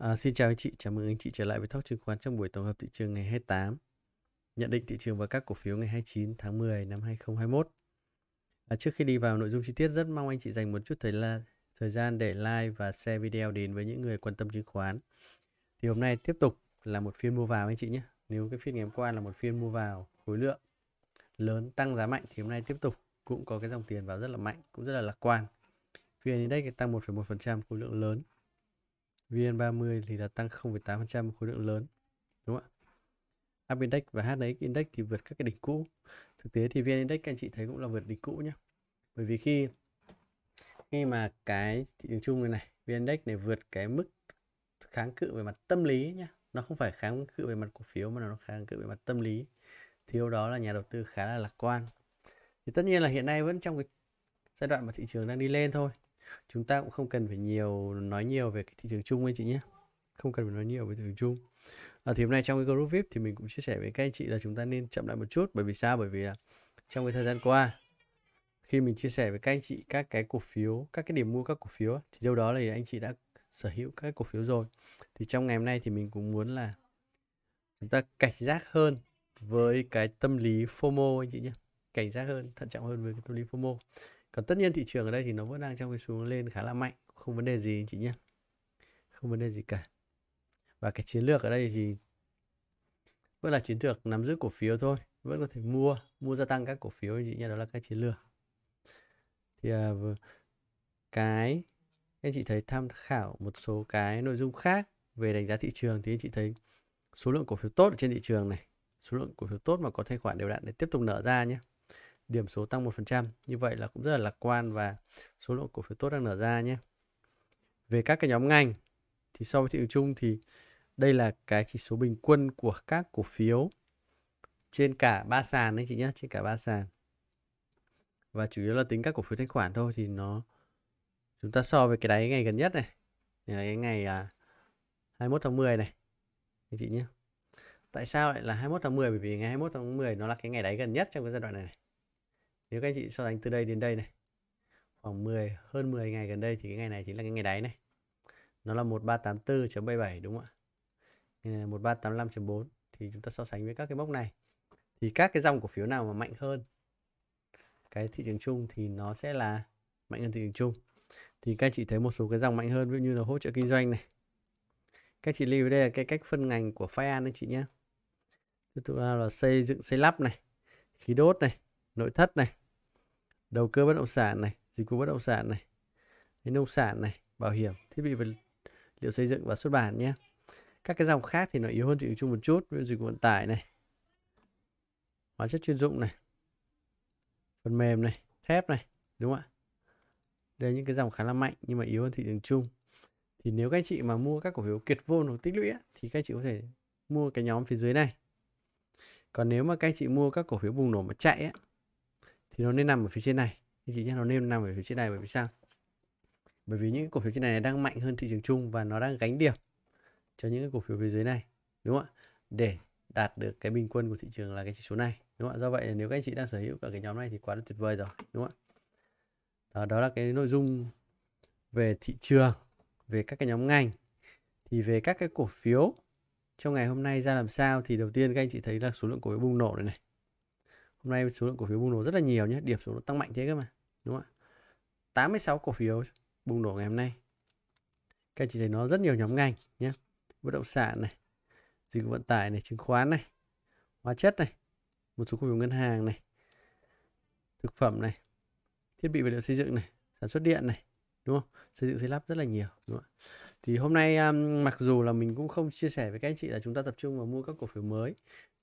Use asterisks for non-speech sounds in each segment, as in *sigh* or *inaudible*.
À, xin chào anh chị, chào mừng anh chị trở lại với Talk chứng khoán trong buổi tổng hợp thị trường ngày 28. Nhận định thị trường và các cổ phiếu ngày 29 tháng 10 năm 2021. À, ờ, trước khi đi vào nội dung chi tiết, rất mong anh chị dành một chút thời, la, thời gian để like và share video đến với những người quan tâm chứng khoán. Thì hôm nay tiếp tục là một phiên mua vào anh chị nhé. Nếu cái phiên ngày hôm qua là một phiên mua vào khối lượng lớn tăng giá mạnh thì hôm nay tiếp tục cũng có cái dòng tiền vào rất là mạnh, cũng rất là lạc quan. VN Index tăng 1,1% khối lượng lớn VN30 thì là tăng 0,8% khối lượng lớn đúng không ạ? Up Index và HNX Index thì vượt các cái đỉnh cũ. Thực tế thì VN Index các anh chị thấy cũng là vượt đỉnh cũ nhé. Bởi vì khi khi mà cái thị trường chung này này, VN Index này vượt cái mức kháng cự về mặt tâm lý nhé. Nó không phải kháng cự về mặt cổ phiếu mà nó kháng cự về mặt tâm lý. Thiếu đó là nhà đầu tư khá là lạc quan. Thì tất nhiên là hiện nay vẫn trong cái giai đoạn mà thị trường đang đi lên thôi chúng ta cũng không cần phải nhiều nói nhiều về cái thị trường chung anh chị nhé không cần phải nói nhiều về thị trường chung à, thì hôm nay trong cái group vip thì mình cũng chia sẻ với các anh chị là chúng ta nên chậm lại một chút bởi vì sao bởi vì là trong cái thời gian qua khi mình chia sẻ với các anh chị các cái cổ phiếu các cái điểm mua các cổ phiếu thì đâu đó là anh chị đã sở hữu các cổ phiếu rồi thì trong ngày hôm nay thì mình cũng muốn là chúng ta cảnh giác hơn với cái tâm lý FOMO anh chị nhé cảnh giác hơn thận trọng hơn với cái tâm lý FOMO còn tất nhiên thị trường ở đây thì nó vẫn đang trong cái xu hướng lên khá là mạnh không vấn đề gì anh chị nhé không vấn đề gì cả và cái chiến lược ở đây thì vẫn là chiến lược nắm giữ cổ phiếu thôi vẫn có thể mua mua gia tăng các cổ phiếu anh chị nhé đó là cái chiến lược thì à, cái anh chị thấy tham khảo một số cái nội dung khác về đánh giá thị trường thì anh chị thấy số lượng cổ phiếu tốt ở trên thị trường này số lượng cổ phiếu tốt mà có thanh khoản đều đặn để tiếp tục nở ra nhé điểm số tăng 1%. Như vậy là cũng rất là lạc quan và số lượng cổ phiếu tốt đang nở ra nhé. Về các cái nhóm ngành thì so với thị trường chung thì đây là cái chỉ số bình quân của các cổ phiếu trên cả ba sàn đấy chị nhé, trên cả ba sàn. Và chủ yếu là tính các cổ phiếu thanh khoản thôi thì nó chúng ta so với cái đáy ngày gần nhất này, là cái ngày à, 21 tháng 10 này anh chị nhé. Tại sao lại là 21 tháng 10 bởi vì ngày 21 tháng 10 nó là cái ngày đáy gần nhất trong cái giai đoạn này, này nếu các anh chị so sánh từ đây đến đây này khoảng 10 hơn 10 ngày gần đây thì cái ngày này chính là cái ngày đáy này nó là 1384.77 đúng không ạ ngày này 1385.4 thì chúng ta so sánh với các cái mốc này thì các cái dòng cổ phiếu nào mà mạnh hơn cái thị trường chung thì nó sẽ là mạnh hơn thị trường chung thì các chị thấy một số cái dòng mạnh hơn ví dụ như là hỗ trợ kinh doanh này các chị lưu đây là cái cách phân ngành của Fian anh chị nhé tức là xây dựng xây lắp này khí đốt này nội thất này đầu cơ bất động sản này dịch vụ bất động sản này nông sản này bảo hiểm thiết bị vật liệu xây dựng và xuất bản nhé các cái dòng khác thì nó yếu hơn thị trường chung một chút ví dụ dịch vụ vận tải này hóa chất chuyên dụng này phần mềm này thép này đúng không ạ đây là những cái dòng khá là mạnh nhưng mà yếu hơn thị trường chung thì nếu các anh chị mà mua các cổ phiếu kiệt vô hoặc tích lũy thì các anh chị có thể mua cái nhóm phía dưới này còn nếu mà các anh chị mua các cổ phiếu bùng nổ mà chạy ấy, thì nó nên nằm ở phía trên này anh chị nhé nó nên nằm ở phía trên này bởi vì sao bởi vì những cổ phiếu trên này đang mạnh hơn thị trường chung và nó đang gánh điểm cho những cổ phiếu phía dưới này đúng không ạ để đạt được cái bình quân của thị trường là cái chỉ số này đúng không ạ do vậy nếu các anh chị đang sở hữu cả cái nhóm này thì quá là tuyệt vời rồi đúng không ạ đó, đó là cái nội dung về thị trường về các cái nhóm ngành thì về các cái cổ phiếu trong ngày hôm nay ra làm sao thì đầu tiên các anh chị thấy là số lượng cổ phiếu bùng nổ này này hôm nay số lượng cổ phiếu bùng nổ rất là nhiều nhé điểm số nó tăng mạnh thế cơ mà đúng không ạ 86 cổ phiếu bùng nổ ngày hôm nay các anh chị thấy nó rất nhiều nhóm ngành nhé bất động sản này dịch vụ vận tải này chứng khoán này hóa chất này một số cổ phiếu ngân hàng này thực phẩm này thiết bị vật liệu xây dựng này sản xuất điện này đúng không xây dựng xây lắp rất là nhiều đúng không? ạ thì hôm nay um, mặc dù là mình cũng không chia sẻ với các anh chị là chúng ta tập trung vào mua các cổ phiếu mới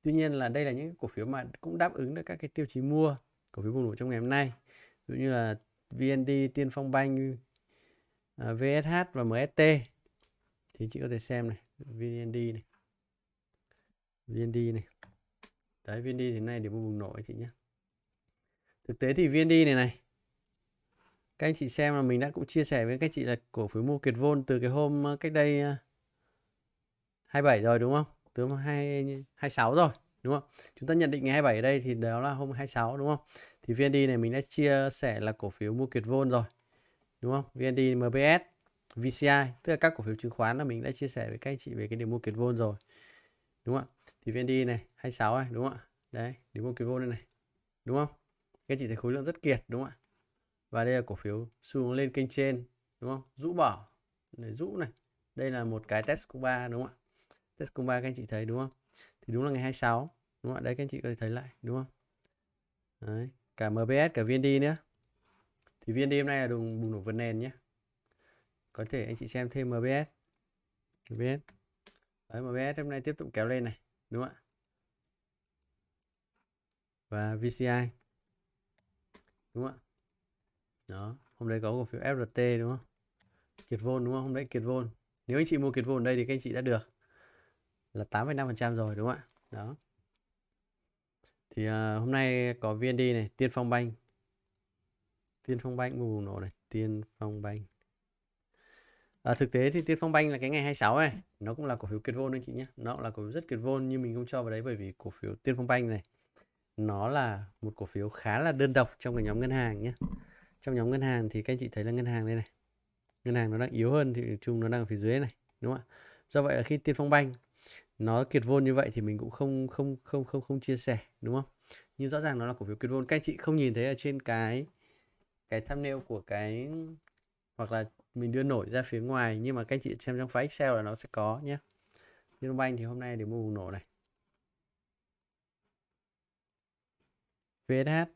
Tuy nhiên là đây là những cổ phiếu mà cũng đáp ứng được các cái tiêu chí mua cổ phiếu bùng nổ trong ngày hôm nay. Ví dụ như là VND, Tiên Phong Bank, à, VSH và MST. Thì chị có thể xem này, VND này. VND này. Đấy VND thì này để bùng nổ chị nhé. Thực tế thì VND này này các anh chị xem là mình đã cũng chia sẻ với các chị là cổ phiếu mua kiệt vôn từ cái hôm à, cách đây 27 à, rồi đúng không? tướng 2 26 rồi đúng không? Chúng ta nhận định ngày 27 đây thì đó là hôm 26 đúng không? Thì VND này mình đã chia sẻ là cổ phiếu mua kiệt vôn rồi. Đúng không? VND, MBS, VCI, tức là các cổ phiếu chứng khoán là mình đã chia sẻ với các anh chị về cái điểm mua kiệt vôn rồi. Đúng không ạ? Thì VND này 26 này đúng không Đấy, điểm mua kiệt vôn đây này. Đúng không? Các anh chị thấy khối lượng rất kiệt đúng không ạ? Và đây là cổ phiếu xu lên kênh trên đúng không? Rũ bỏ, này rũ này. Đây là một cái test của ba đúng không ạ? test công ba các anh chị thấy đúng không thì đúng là ngày 26 đúng không đấy các anh chị có thể thấy lại đúng không đấy cả MBS cả VND nữa thì VND hôm nay là đùng bùng nổ vượt nền nhé có thể anh chị xem thêm MBS MBS đấy MBS hôm nay tiếp tục kéo lên này đúng không ạ và VCI đúng không ạ đó hôm đấy có cổ phiếu FRT đúng không Kiệt Vôn đúng không hôm đấy Kiệt Vôn nếu anh chị mua Kiệt Vôn ở đây thì các anh chị đã được là 85% rồi đúng không ạ? Đó. Thì uh, hôm nay có VND này, Tiên Phong Banh. Tiên Phong Banh bùng nổ này, Tiên Phong Banh. À, thực tế thì Tiên Phong Banh là cái ngày 26 này, nó cũng là cổ phiếu kiệt vôn anh chị nhé. Nó cũng là cổ phiếu rất kiệt vôn nhưng mình không cho vào đấy bởi vì cổ phiếu Tiên Phong Banh này nó là một cổ phiếu khá là đơn độc trong cái nhóm ngân hàng nhé. Trong nhóm ngân hàng thì các anh chị thấy là ngân hàng đây này. Ngân hàng nó đang yếu hơn thì chung nó đang ở phía dưới này, đúng không ạ? Do vậy là khi Tiên Phong Banh nó kiệt vôn như vậy thì mình cũng không không không không không chia sẻ đúng không nhưng rõ ràng nó là cổ phiếu kiệt vôn các anh chị không nhìn thấy ở trên cái cái thumbnail của cái hoặc là mình đưa nổi ra phía ngoài nhưng mà các anh chị xem trong file Excel là nó sẽ có nhé Vietcombank thì hôm nay để mua bùng nổ này VSH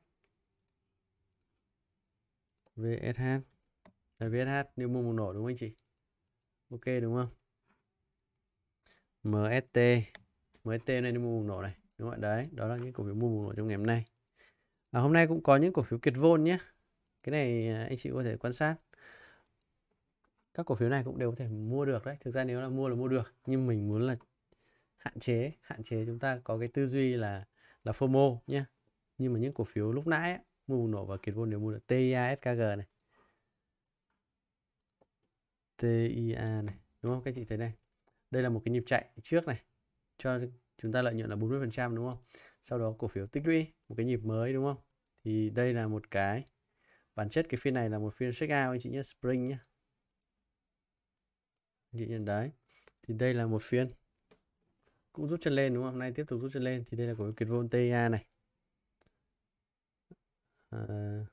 VSH VSH nếu mua bùng nổ đúng không anh chị ok đúng không MST MST này đi mua bùng nổ này đúng không đấy đó là những cổ phiếu mua bùng nổ trong ngày hôm nay à, hôm nay cũng có những cổ phiếu kiệt vôn nhé cái này à, anh chị có thể quan sát các cổ phiếu này cũng đều có thể mua được đấy thực ra nếu là mua là mua được nhưng mình muốn là hạn chế hạn chế chúng ta có cái tư duy là là FOMO nhé nhưng mà những cổ phiếu lúc nãy mua bùng nổ và kiệt vôn nếu mua được TIA SKG này TIA này đúng không các chị thấy này đây là một cái nhịp chạy trước này cho chúng ta lợi nhuận là 40% đúng không sau đó cổ phiếu tích lũy một cái nhịp mới đúng không thì đây là một cái bản chất cái phiên này là một phiên check out anh chị nhé spring nhé anh chị nhận đấy thì đây là một phiên cũng rút chân lên đúng không hôm nay tiếp tục rút chân lên thì đây là cổ phiếu kiệt vôn ta này uh,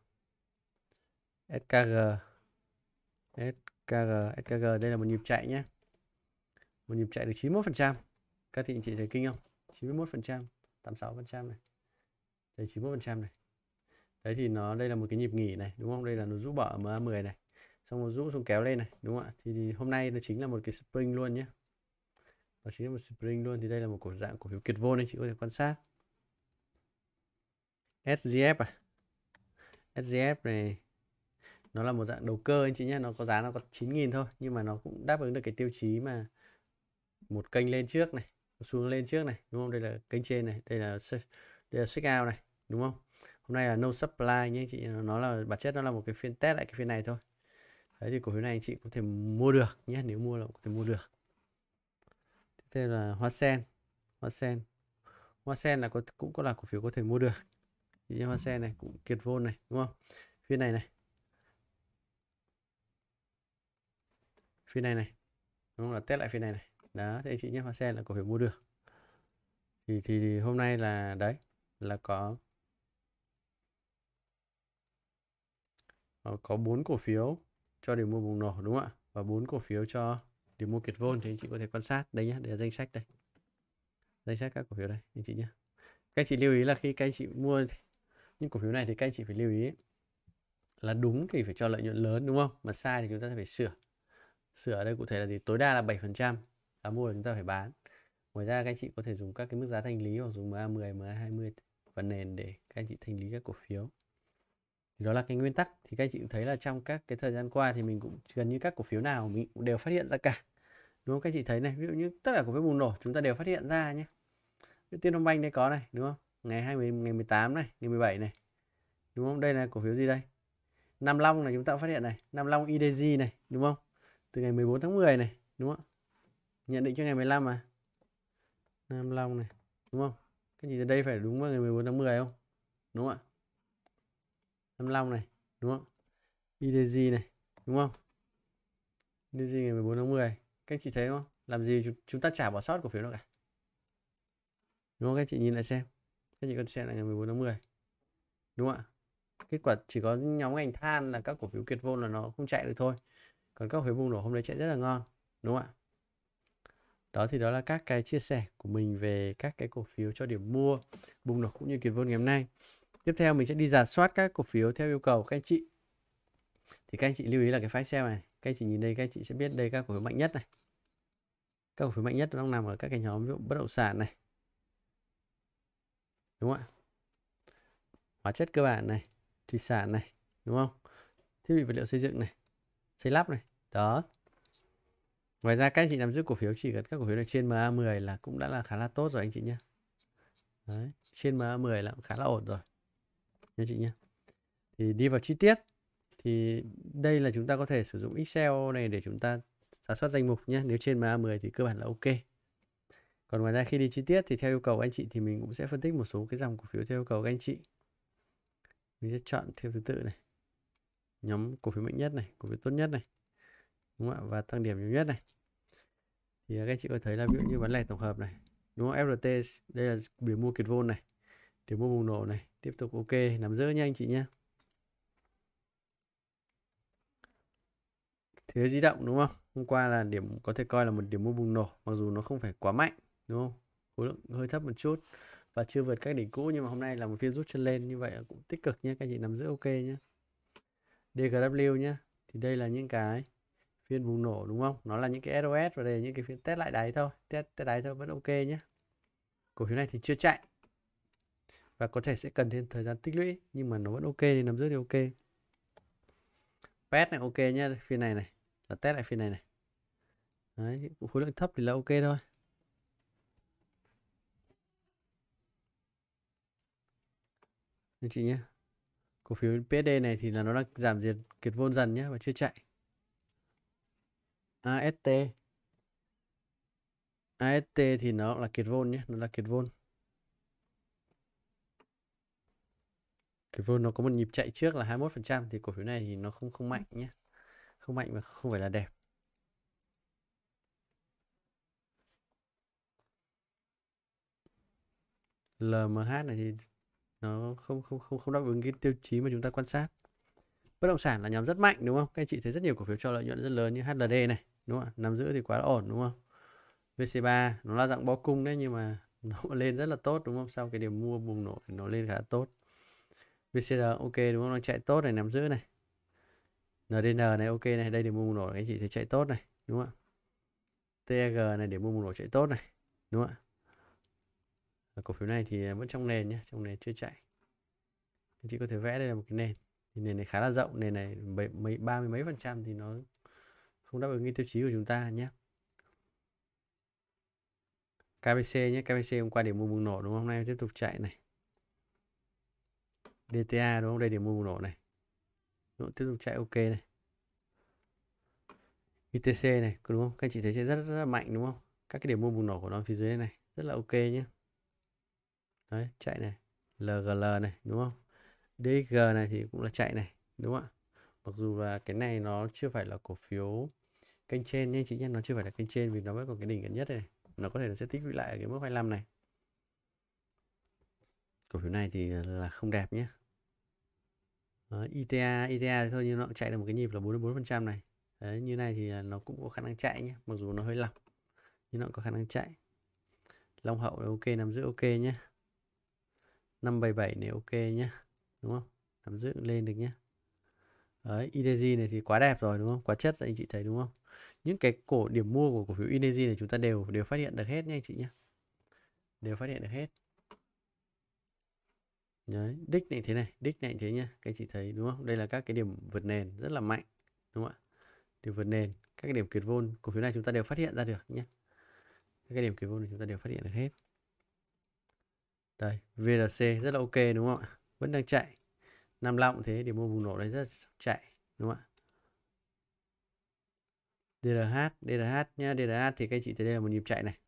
à, SKG SKG SKG đây là một nhịp chạy nhé một nhịp chạy được 91% các thị chị thấy kinh không 91% 86% này đây 91% này đấy thì nó đây là một cái nhịp nghỉ này đúng không đây là nó rũ bỏ ở MA10 này xong nó rũ xuống kéo lên này đúng không ạ thì, thì hôm nay nó chính là một cái spring luôn nhé nó chính là một spring luôn thì đây là một cổ dạng cổ phiếu kiệt vô nên chị có thể quan sát SGF à SGF này nó là một dạng đầu cơ anh chị nhé nó có giá nó có 9.000 thôi nhưng mà nó cũng đáp ứng được cái tiêu chí mà một kênh lên trước này xuống lên trước này đúng không đây là kênh trên này đây là đây là check out này đúng không hôm nay là no supply nhé chị nó là bản chất nó là một cái phiên test lại cái phiên này thôi đấy thì cổ phiếu này anh chị có thể mua được nhé nếu mua là có thể mua được tiếp theo là hoa sen hoa sen hoa sen là có cũng có là cổ phiếu có thể mua được như hoa ừ. sen này cũng kiệt vôn này đúng không phiên này này phiên này này đúng không là test lại phiên này này đó thì anh chị nhé hoa sen là cổ phiếu mua được thì, thì thì hôm nay là đấy là có ờ, có bốn cổ phiếu cho điểm mua bùng nổ đúng không ạ và bốn cổ phiếu cho điểm mua kiệt vôn thì anh chị có thể quan sát đây nhé để danh sách đây danh sách các cổ phiếu đây anh chị nhé các anh chị lưu ý là khi các anh chị mua những cổ phiếu này thì các anh chị phải lưu ý là đúng thì phải cho lợi nhuận lớn đúng không mà sai thì chúng ta phải sửa sửa ở đây cụ thể là gì tối đa là 7% giá à, mua chúng ta phải bán ngoài ra các anh chị có thể dùng các cái mức giá thanh lý hoặc dùng MA10, MA20 và nền để các anh chị thanh lý các cổ phiếu thì đó là cái nguyên tắc thì các anh chị cũng thấy là trong các cái thời gian qua thì mình cũng gần như các cổ phiếu nào mình cũng đều phát hiện ra cả đúng không các anh chị thấy này ví dụ như tất cả cổ phiếu bùng nổ chúng ta đều phát hiện ra nhé Tiên Phong Banh đây có này đúng không ngày 20 ngày 18 này ngày 17 này đúng không đây là cổ phiếu gì đây Nam Long là chúng ta phát hiện này Nam Long IDG này đúng không từ ngày 14 tháng 10 này đúng không nhận định cho ngày 15 mà Nam Long này đúng không cái gì ở đây phải đúng vào ngày 14 tháng 10 không đúng không ạ Nam Long này đúng không IDG này đúng không IDG ngày 14 tháng 10 các anh chị thấy không làm gì chúng ta chả bỏ sót cổ phiếu đâu cả đúng không các chị nhìn lại xem các chị có xem là ngày 14 tháng 10 đúng không ạ kết quả chỉ có nhóm ngành than là các cổ phiếu kiệt vô là nó không chạy được thôi còn các phiếu bùng nổ hôm đấy chạy rất là ngon đúng không ạ đó thì đó là các cái chia sẻ của mình về các cái cổ phiếu cho điểm mua bùng nổ cũng như kiến vốn ngày hôm nay tiếp theo mình sẽ đi giả soát các cổ phiếu theo yêu cầu các anh chị thì các anh chị lưu ý là cái phái xem này các anh chị nhìn đây các anh chị sẽ biết đây các cổ phiếu mạnh nhất này các cổ phiếu mạnh nhất nó nằm ở các cái nhóm ví dụ bất động sản này đúng không ạ hóa chất cơ bản này thủy sản này đúng không thiết bị vật liệu xây dựng này xây lắp này đó Ngoài ra các anh chị nắm giữ cổ phiếu chỉ cần các cổ phiếu này trên MA10 là cũng đã là khá là tốt rồi anh chị nhé. Đấy, trên MA10 là cũng khá là ổn rồi. anh chị nhé. Thì đi vào chi tiết thì đây là chúng ta có thể sử dụng Excel này để chúng ta sản xuất danh mục nhé. Nếu trên MA10 thì cơ bản là ok. Còn ngoài ra khi đi chi tiết thì theo yêu cầu của anh chị thì mình cũng sẽ phân tích một số cái dòng cổ phiếu theo yêu cầu của anh chị. Mình sẽ chọn theo thứ tự này. Nhóm cổ phiếu mạnh nhất này, cổ phiếu tốt nhất này đúng không ạ và tăng điểm nhiều nhất này thì à, các chị có thấy là ví dụ như bán lẻ tổng hợp này đúng không FRT đây là điểm mua kiệt vôn này điểm mua bùng nổ này tiếp tục ok nắm giữ nha anh chị nhé thế di động đúng không hôm qua là điểm có thể coi là một điểm mua bùng nổ mặc dù nó không phải quá mạnh đúng không khối lượng hơi thấp một chút và chưa vượt các đỉnh cũ nhưng mà hôm nay là một phiên rút chân lên như vậy cũng tích cực nhé các chị nắm giữ ok nhé DGW nhé thì đây là những cái phiên bùng nổ đúng không nó là những cái SOS và đây những cái phiên test lại đáy thôi test test đáy thôi vẫn ok nhé cổ phiếu này thì chưa chạy và có thể sẽ cần thêm thời gian tích lũy nhưng mà nó vẫn ok thì nắm giữ thì ok pet này ok nhé, phiên này này là test lại phiên này này Đấy, khối lượng thấp thì là ok thôi anh chị nhé cổ phiếu PSD e này thì là nó đang giảm diệt kiệt vôn dần nhé và chưa chạy AST AST thì nó là kiệt vôn nhé nó là kiệt vôn kiệt vôn nó có một nhịp chạy trước là 21% thì cổ phiếu này thì nó không không mạnh nhé không mạnh và không phải là đẹp LMH này thì nó không không không không đáp ứng cái tiêu chí mà chúng ta quan sát bất động sản là nhóm rất mạnh đúng không các anh chị thấy rất nhiều cổ phiếu cho lợi nhuận rất lớn như HLD này đúng không nằm giữ thì quá là ổn đúng không VC3 nó là dạng bó cung đấy nhưng mà *laughs* nó lên rất là tốt đúng không sau cái điểm mua bùng nổ nó lên khá tốt VCR ok đúng không nó chạy tốt này nằm giữ này NDN này ok này đây điểm mua bùng nổ anh chị thấy chạy tốt này đúng không ạ TG e này điểm mua bùng nổ chạy tốt này đúng không ạ cổ phiếu này thì vẫn trong nền nhé trong nền chưa chạy anh chị có thể vẽ đây là một cái nền nền này khá là rộng nền này mấy ba mươi mấy phần trăm thì nó không đáp ứng cái tiêu chí của chúng ta nhé KBC nhé KBC hôm qua điểm mua bùng nổ đúng không hôm nay tiếp tục chạy này DTA đúng không đây điểm mua bùng nổ này đúng, tiếp tục chạy ok này UTC này đúng không các anh chị thấy sẽ rất, rất, rất mạnh đúng không các cái điểm mua bùng nổ của nó phía dưới này rất là ok nhé đấy chạy này LGL này đúng không DG này thì cũng là chạy này đúng không ạ mặc dù là cái này nó chưa phải là cổ phiếu kênh trên nhưng chị nhé nó chưa phải là kênh trên vì nó vẫn còn cái đỉnh gần nhất này nó có thể nó sẽ tích lũy lại ở cái mức 25 này cổ phiếu này thì là không đẹp nhé Đó, ITA ITA thôi nhưng nó cũng chạy được một cái nhịp là 44% này Đấy, như này thì nó cũng có khả năng chạy nhé mặc dù nó hơi lỏng nhưng nó cũng có khả năng chạy Long hậu ok nằm giữ ok nhé 577 này ok nhé đúng không nằm giữ lên được nhé Đấy, Ideji này thì quá đẹp rồi đúng không? Quá chất rồi anh chị thấy đúng không? Những cái cổ điểm mua của cổ phiếu Ideji này chúng ta đều đều phát hiện được hết nha anh chị nhé. Đều phát hiện được hết. Đấy, đích này thế này, đích này thế nhá. Các anh chị thấy đúng không? Đây là các cái điểm vượt nền rất là mạnh đúng không ạ? Điểm vượt nền, các cái điểm kiệt vôn cổ phiếu này chúng ta đều phát hiện ra được nhé. Các cái điểm kiệt vôn này chúng ta đều phát hiện được hết. Đây, VRC rất là ok đúng không ạ? Vẫn đang chạy năm lọng thế thì mua bùng nổ đấy rất chạy đúng không ạ DRH, DRH nhá, DRH thì các anh chị thấy đây là một nhịp chạy này.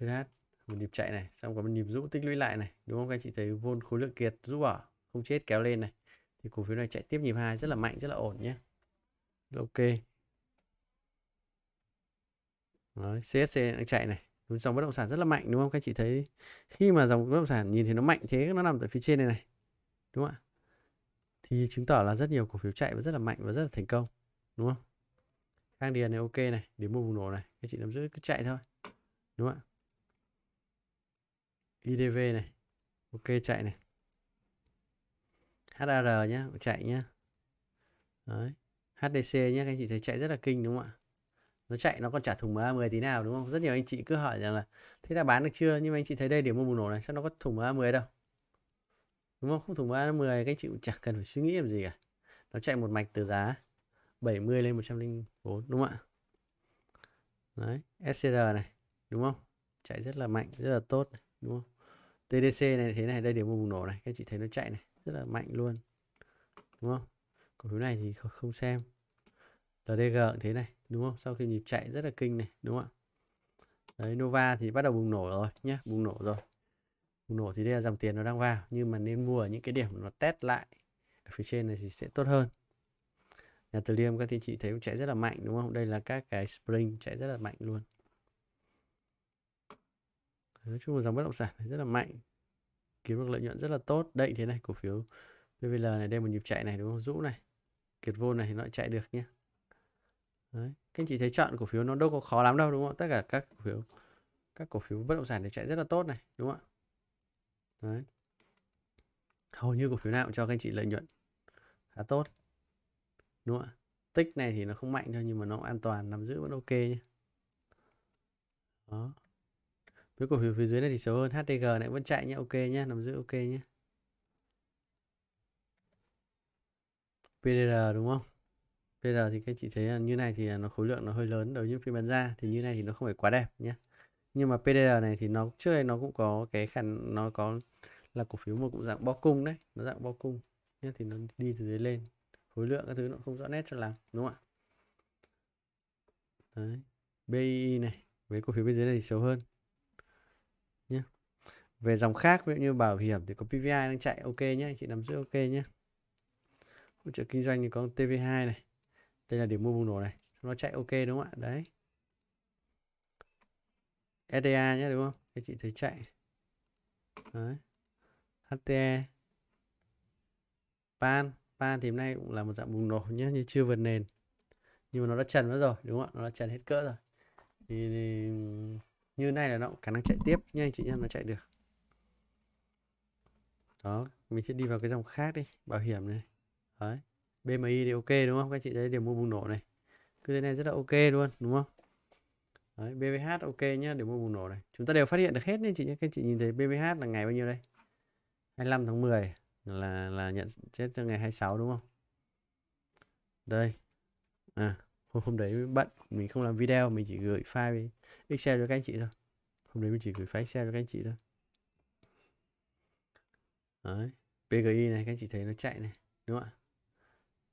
DRH, một nhịp chạy này, xong có một nhịp rũ tích lũy lại này, đúng không các anh chị thấy vôn khối lượng kiệt rũ bỏ, không chết kéo lên này. Thì cổ phiếu này chạy tiếp nhịp hai rất là mạnh, rất là ổn nhé. Ok. Đấy, CSC đang chạy này, dòng bất động sản rất là mạnh đúng không các anh chị thấy khi mà dòng bất động sản nhìn thấy nó mạnh thế nó nằm tại phía trên này này đúng không ạ thì chứng tỏ là rất nhiều cổ phiếu chạy và rất là mạnh và rất là thành công đúng không khang điền này ok này điểm mua bùng nổ này các chị nắm giữ cứ chạy thôi đúng không ạ idv này ok chạy này HR nhá, chạy nhá. Đấy. HDC nhá, các anh chị thấy chạy rất là kinh đúng không ạ? Nó chạy nó còn trả thùng MA10 tí nào đúng không? Rất nhiều anh chị cứ hỏi rằng là thế là bán được chưa? Nhưng mà anh chị thấy đây điểm mua bùng nổ này sao nó có thùng MA10 đâu đúng không không thủng 3 đến 10 các anh chị cũng chẳng cần phải suy nghĩ làm gì cả nó chạy một mạch từ giá 70 lên 104 đúng không ạ đấy SCR này đúng không chạy rất là mạnh rất là tốt đúng không TDC này thế này đây điểm bùng nổ này các chị thấy nó chạy này rất là mạnh luôn đúng không cổ phiếu này thì không xem LDG thế này đúng không sau khi nhịp chạy rất là kinh này đúng không ạ đấy Nova thì bắt đầu bùng nổ rồi nhé bùng nổ rồi bùng nổ thì đây là dòng tiền nó đang vào nhưng mà nên mua ở những cái điểm nó test lại ở phía trên này thì sẽ tốt hơn nhà từ liêm các anh chị thấy cũng chạy rất là mạnh đúng không đây là các cái spring chạy rất là mạnh luôn nói chung là dòng bất động sản rất là mạnh kiếm được lợi nhuận rất là tốt đậy thế này cổ phiếu PVL này đây một nhịp chạy này đúng không rũ này kiệt vô này nó chạy được nhé Đấy. các anh chị thấy chọn cổ phiếu nó đâu có khó lắm đâu đúng không tất cả các cổ phiếu các cổ phiếu bất động sản thì chạy rất là tốt này đúng không ạ Đấy. Hầu như cổ phiếu nào cũng cho các anh chị lợi nhuận khá tốt. Đúng không ạ? Tích này thì nó không mạnh đâu nhưng mà nó an toàn, nằm giữ vẫn ok nhé. Đó. Với cổ phiếu phía dưới này thì xấu hơn HTG này vẫn chạy nhé, ok nhé, nằm giữ ok nhé. PDR đúng không? PDR thì các chị thấy như này thì nó khối lượng nó hơi lớn đối với phiên bán ra thì như này thì nó không phải quá đẹp nhé nhưng mà PDR này thì nó trước đây nó cũng có cái khăn nó có là cổ phiếu một cũng dạng bo cung đấy nó dạng bo cung nhé thì nó đi từ dưới lên khối lượng các thứ nó không rõ nét cho lắm đúng không ạ đấy BI này với cổ phiếu bên dưới này thì xấu hơn nhé về dòng khác ví dụ như bảo hiểm thì có PVI đang chạy ok nhé anh chị nắm giữ ok nhé hỗ trợ kinh doanh thì có TV2 này đây là điểm mua bùng nổ này nó chạy ok đúng không ạ đấy SDA e nhé đúng không? Các chị thấy chạy. Đấy. HTE. Pan. Pan thì hôm nay cũng là một dạng bùng nổ nhé, như chưa vượt nền. Nhưng mà nó đã trần mất rồi, đúng không ạ? Nó đã trần hết cỡ rồi. Thì, thì như này là nó khả năng chạy tiếp nha anh chị nha, nó chạy được. Đó, mình sẽ đi vào cái dòng khác đi, bảo hiểm này. Đấy. BMI thì ok đúng không? Các chị thấy điểm mua bùng nổ này. Cứ thế này rất là ok luôn, đúng không? Đấy, BVH ok nhá, để mua bùng nổ này. Chúng ta đều phát hiện được hết nên chị nhé. Các chị nhìn thấy BVH là ngày bao nhiêu đây? 25 tháng 10 là là nhận chết cho ngày 26 đúng không? Đây. À, hôm, hôm đấy bận, mình không làm video, mình chỉ gửi file Excel cho các anh chị thôi. Hôm đấy mình chỉ gửi file Excel cho các anh chị thôi. Đấy, PGI này các anh chị thấy nó chạy này, đúng không ạ?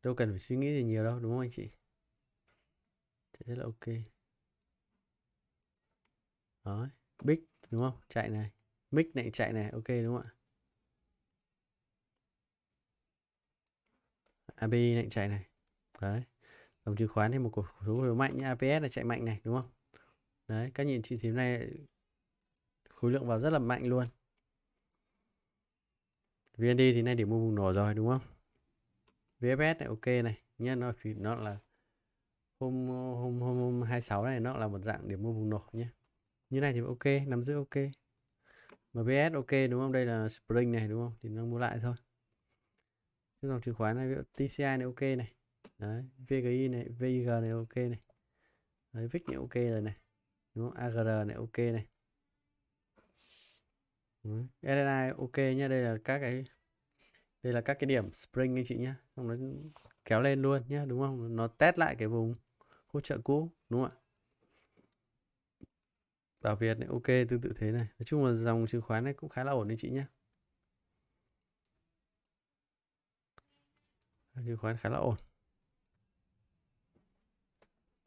Đâu cần phải suy nghĩ gì nhiều đâu, đúng không anh chị? Thế rất là ok. Đó, big đúng không? Chạy này. Mic này chạy này, ok đúng không ạ? API này chạy này. Đấy. Dòng chứng khoán thì một cổ số phiếu mạnh như APS là chạy mạnh này đúng không? Đấy, các nhìn chỉ thím này khối lượng vào rất là mạnh luôn. VND thì nay điểm mua bùng nổ rồi đúng không? VFS này ok này, nhớ nó nó là hôm hôm hôm hôm 26 này nó là một dạng điểm mua bùng nổ nhé như này thì ok nắm giữ ok mbs ok đúng không đây là spring này đúng không thì nó mua lại thôi cái dòng chứng khoán này tci này ok này đấy vgi này vig này ok này đấy vic này ok rồi này đúng không agr này ok này SNI ok nhá đây là các cái đây là các cái điểm spring anh chị nhá xong nó kéo lên luôn nhá đúng không nó test lại cái vùng hỗ trợ cũ đúng không ạ bảo việt này ok tương tự thế này nói chung là dòng chứng khoán này cũng khá là ổn đấy chị nhé chứng khoán khá là ổn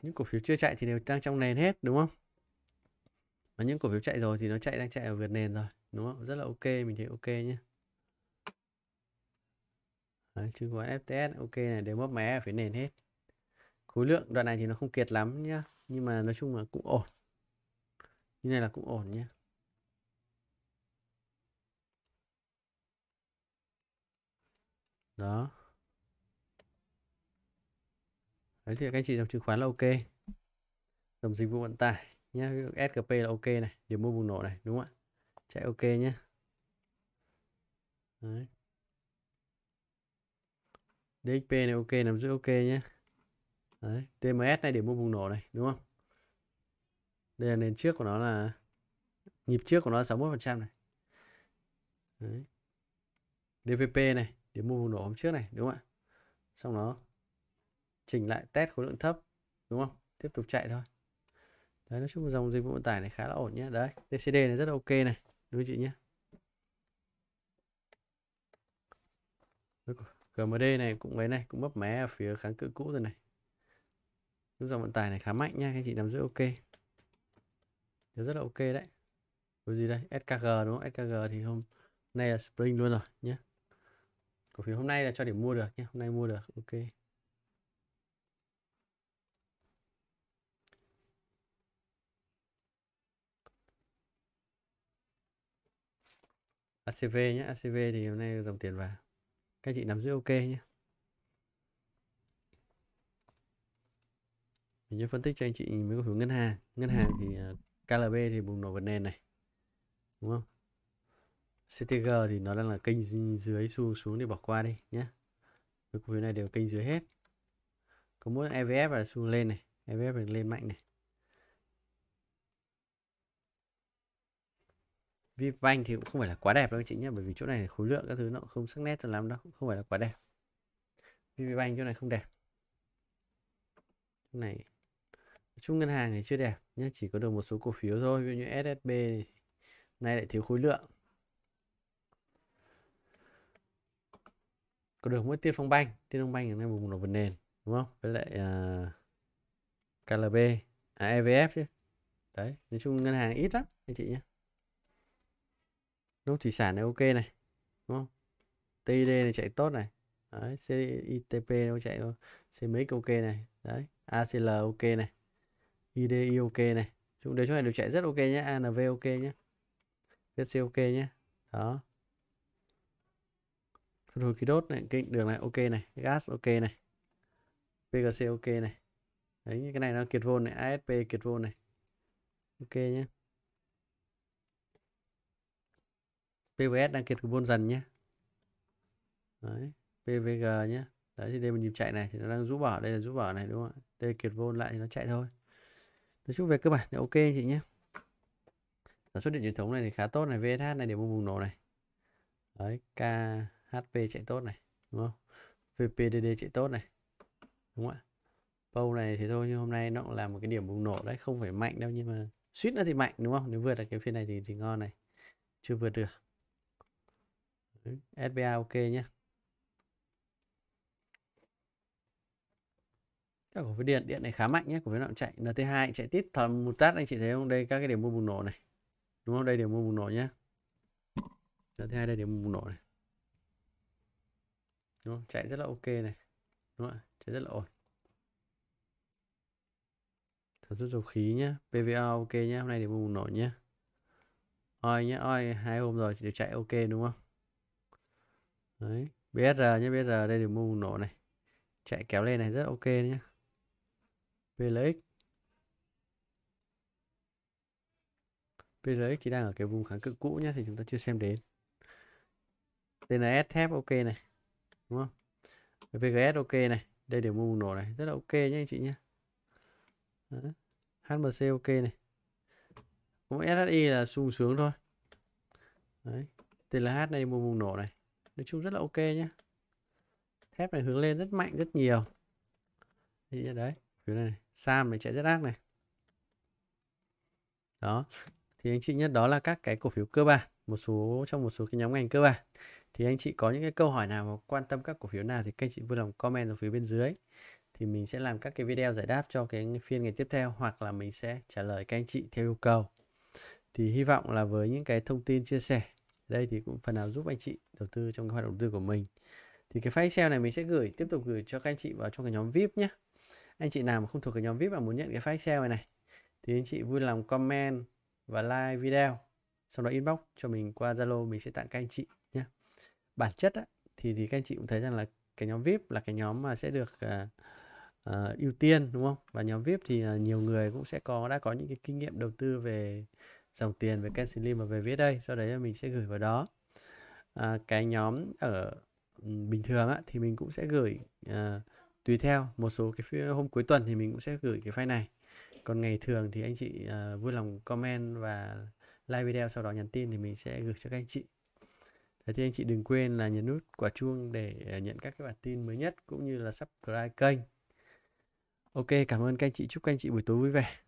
những cổ phiếu chưa chạy thì đều đang trong nền hết đúng không và những cổ phiếu chạy rồi thì nó chạy đang chạy ở vượt nền rồi đúng không rất là ok mình thấy ok nhé Đấy, chứng khoán FTS ok này đều mất mé ở phía nền hết khối lượng đoạn này thì nó không kiệt lắm nhá nhưng mà nói chung là cũng ổn như này là cũng ổn nhé đó đấy thì các anh chị dòng chứng khoán là ok dòng dịch vụ vận tải nhé skp là ok này điểm mua bùng nổ này đúng không ạ chạy ok nhé đấy DXP này ok nằm giữ ok nhé đấy TMS này để mua bùng nổ này đúng không đây là nền trước của nó là nhịp trước của nó là 61% này Đấy. DPP này điểm mua vùng nổ hôm trước này đúng không ạ xong nó chỉnh lại test khối lượng thấp đúng không tiếp tục chạy thôi đấy nói chung dòng dịch vụ vận tải này khá là ổn nhé đấy TCD này rất là ok này đúng không chị nhé GMD này cũng vậy này cũng bấp mé ở phía kháng cự cũ rồi này dòng vận tải này khá mạnh nha anh chị nắm giữ ok thì rất là ok đấy Cái gì đây SKG đúng không SKG thì hôm nay là spring luôn rồi nhé cổ phiếu hôm nay là cho điểm mua được nhé hôm nay mua được ok ACV nhé ACV thì hôm nay dòng tiền vào các chị nắm giữ ok nhé mình sẽ phân tích cho anh chị mấy cổ phiếu ngân hàng ngân hàng thì à, KLB thì bùng nổ vật nền này đúng không CTG thì nó đang là kênh dưới xu xuống thì bỏ qua đi nhé với cổ phiếu này đều kênh dưới hết có muốn EVF là xu lên này EVF là lên mạnh này VIP Vipbank thì cũng không phải là quá đẹp đâu anh chị nhé bởi vì chỗ này khối lượng các thứ nó cũng không sắc nét cho lắm đâu không phải là quá đẹp VIP Vipbank chỗ này không đẹp chỗ này chung ngân hàng thì chưa đẹp nhé chỉ có được một số cổ phiếu thôi ví dụ như SSB này lại thiếu khối lượng có được mỗi tiên phong banh tiên phong banh này bùng là vần nền đúng không với lại uh, KLB à, à EVF chứ đấy nói chung ngân hàng ít lắm anh chị nhé nông thủy sản này ok này đúng không TID này chạy tốt này đấy CITP nó chạy thôi C mấy ok này đấy ACL ok này IDI ok này chúng đều chỗ này đều chạy rất ok nhé ANV ok nhé VC ok nhé đó hồi khí đốt này cái đường này ok này gas ok này PGC ok này đấy như cái này nó kiệt vôn này ASP kiệt vôn này ok nhé PVS đang kiệt vôn dần nhé đấy PVG nhé đấy thì đây mình nhịp chạy này thì nó đang rũ bỏ đây là rũ bỏ này đúng không ạ đây kiệt vôn lại thì nó chạy thôi nói chung về cơ bản thì ok anh chị nhé sản xuất điện truyền thống này thì khá tốt này VSH này điểm bùng nổ này đấy KHP chạy tốt này đúng không VPDD chạy tốt này đúng không ạ Pou này thì thôi nhưng hôm nay nó cũng là một cái điểm bùng nổ đấy không phải mạnh đâu nhưng mà suýt nữa thì mạnh đúng không nếu vượt được cái phiên này thì thì ngon này chưa vượt được SBA ok nhé các cổ phiếu điện điện này khá mạnh nhé cổ phiếu nào cũng chạy nt2 chạy tít thầm một tát anh chị thấy không đây các cái điểm mua bùng nổ này đúng không đây điểm mua bùng nổ nhé nt2 đây điểm mua bùng nổ này đúng không chạy rất là ok này đúng không chạy rất là ổn sản rất dầu khí nhá PVA ok nhá hôm nay điểm mua bùng nổ nhá oi nhá oi hai hôm rồi đều chạy ok đúng không đấy BSR nhá BSR đây điểm mua bùng nổ này chạy kéo lên này rất ok nhá PLX PRX thì đang ở cái vùng kháng cự cũ nhé thì chúng ta chưa xem đến TNS thép ok này đúng không VGS ok này đây đều mua bùng nổ này rất là ok nhé anh chị nhé Đó. HMC ok này cũng SSI là sung sướng thôi Đấy. TLH này mua bùng nổ này nói chung rất là ok nhé thép này hướng lên rất mạnh rất nhiều thì đấy phiếu này sam này chạy rất ác này đó thì anh chị nhất đó là các cái cổ phiếu cơ bản một số trong một số cái nhóm ngành cơ bản thì anh chị có những cái câu hỏi nào mà quan tâm các cổ phiếu nào thì các anh chị vui lòng comment ở phía bên dưới thì mình sẽ làm các cái video giải đáp cho cái phiên ngày tiếp theo hoặc là mình sẽ trả lời các anh chị theo yêu cầu thì hy vọng là với những cái thông tin chia sẻ đây thì cũng phần nào giúp anh chị đầu tư trong cái hoạt động đầu tư của mình thì cái file Excel này mình sẽ gửi tiếp tục gửi cho các anh chị vào trong cái nhóm VIP nhé anh chị nào mà không thuộc cái nhóm vip mà muốn nhận cái file excel này, này thì anh chị vui lòng comment và like video sau đó inbox cho mình qua zalo mình sẽ tặng các anh chị nhé bản chất á, thì thì các anh chị cũng thấy rằng là cái nhóm vip là cái nhóm mà sẽ được uh, uh, ưu tiên đúng không và nhóm vip thì uh, nhiều người cũng sẽ có đã có những cái kinh nghiệm đầu tư về dòng tiền về Ken mà về viết đây sau đấy là mình sẽ gửi vào đó à, cái nhóm ở ừ, bình thường á, thì mình cũng sẽ gửi à, tùy theo một số cái hôm cuối tuần thì mình cũng sẽ gửi cái file này còn ngày thường thì anh chị uh, vui lòng comment và like video sau đó nhắn tin thì mình sẽ gửi cho các anh chị Thế thì anh chị đừng quên là nhấn nút quả chuông để à, nhận các cái bản tin mới nhất cũng như là subscribe kênh. Ok, cảm ơn các anh chị, chúc các anh chị buổi tối vui vẻ.